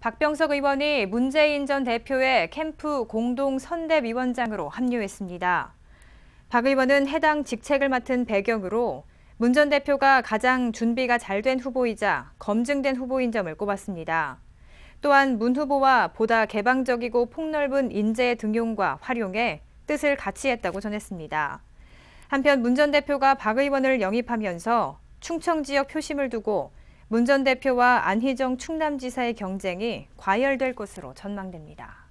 박병석 의원이 문재인 전 대표의 캠프 공동 선대위원장으로 합류했습니다. 박 의원은 해당 직책을 맡은 배경으로 문 전 대표가 가장 준비가 잘 된 후보이자 검증된 후보인 점을 꼽았습니다. 또한 문 후보와 보다 개방적이고 폭넓은 인재 등용과 활용에 뜻을 같이 했다고 전했습니다. 한편 문 전 대표가 박 의원을 영입하면서 충청 지역 표심을 두고 문전 대표와 안희정 충남지사의 경쟁이 과열될 것으로 전망됩니다.